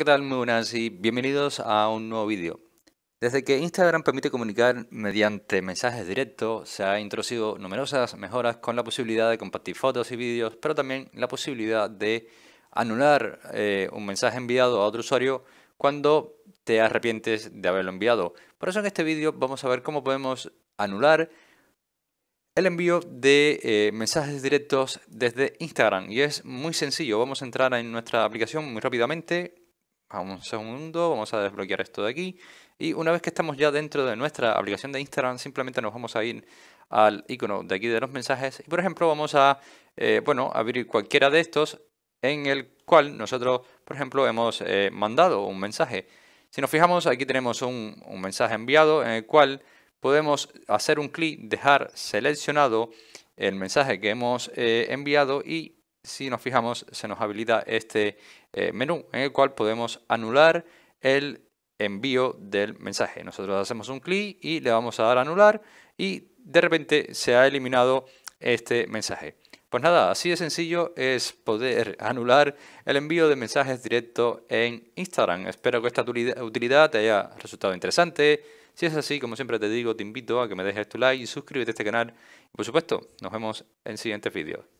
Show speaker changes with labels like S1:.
S1: ¿qué tal? Muy buenas y bienvenidos a un nuevo vídeo. Desde que Instagram permite comunicar mediante mensajes directos, se ha introducido numerosas mejoras con la posibilidad de compartir fotos y vídeos, pero también la posibilidad de anular eh, un mensaje enviado a otro usuario cuando te arrepientes de haberlo enviado. Por eso en este vídeo vamos a ver cómo podemos anular el envío de eh, mensajes directos desde Instagram y es muy sencillo. Vamos a entrar en nuestra aplicación muy rápidamente. A un segundo, vamos a desbloquear esto de aquí. Y una vez que estamos ya dentro de nuestra aplicación de Instagram, simplemente nos vamos a ir al icono de aquí de los mensajes. Y por ejemplo, vamos a eh, bueno, abrir cualquiera de estos en el cual nosotros, por ejemplo, hemos eh, mandado un mensaje. Si nos fijamos, aquí tenemos un, mensaje enviado en el cual podemos hacer un clic, dejar seleccionado el mensaje que hemos eh, enviado y si nos fijamos, se nos habilita este eh, menú en el cual podemos anular el envío del mensaje. Nosotros hacemos un clic y le vamos a dar anular y de repente se ha eliminado este mensaje. Pues nada, así de sencillo es poder anular el envío de mensajes directo en Instagram. Espero que esta utilidad te haya resultado interesante. Si es así, como siempre te digo, te invito a que me dejes tu like y suscríbete a este canal. Y por supuesto, nos vemos en siguientes vídeos.